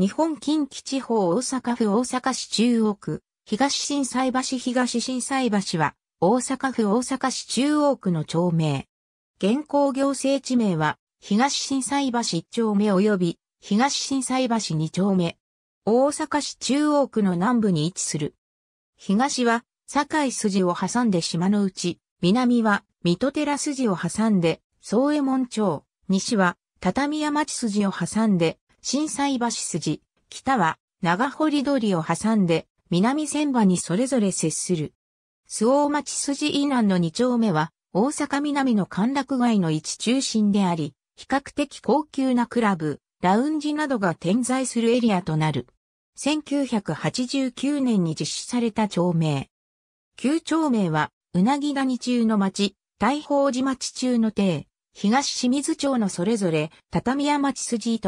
日本近畿地方大阪府大阪市中央区、東震災橋東震災橋は、大阪府大阪市中央区の町名。現行行政地名は、東震災橋1丁目及び、東震災橋2丁目。大阪市中央区の南部に位置する。東は、堺筋を挟んで島のうち、南は、水戸寺筋を挟んで、宗右衛門町、西は、畳屋町筋を挟んで、震災橋筋、北は長堀通りを挟んで南千葉にそれぞれ接する。周防町筋以南の2丁目は大阪南の歓楽街の一中心であり、比較的高級なクラブ、ラウンジなどが点在するエリアとなる。1989年に実施された町名。旧町名は、うなぎ谷中の町、大宝寺町中の邸、東清水町のそれぞれ、畳屋町筋伊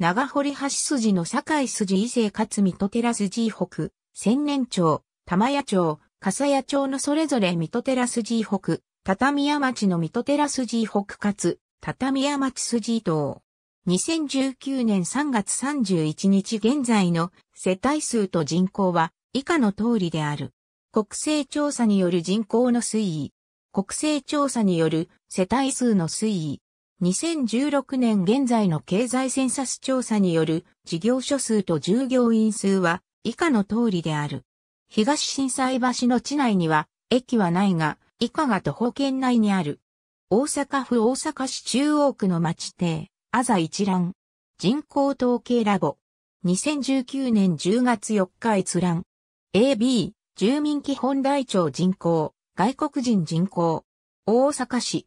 長堀橋筋の堺筋伊勢勝水戸寺筋北、千年町、玉屋町、笠谷町のそれぞれ水戸寺筋北、畳屋町の水戸寺筋北かつ、畳屋町筋等。2019年3月31日現在の世帯数と人口は以下の通りである。国勢調査による人口の推移。国勢調査による世帯数の推移。2016年現在の経済センサス調査による事業所数と従業員数は以下の通りである。東震災橋の地内には駅はないが、以下が徒歩圏内にある。大阪府大阪市中央区の町邸、あざ一覧。人口統計ラボ。2019年10月4日閲覧。AB、住民基本台帳人口、外国人人口。大阪市。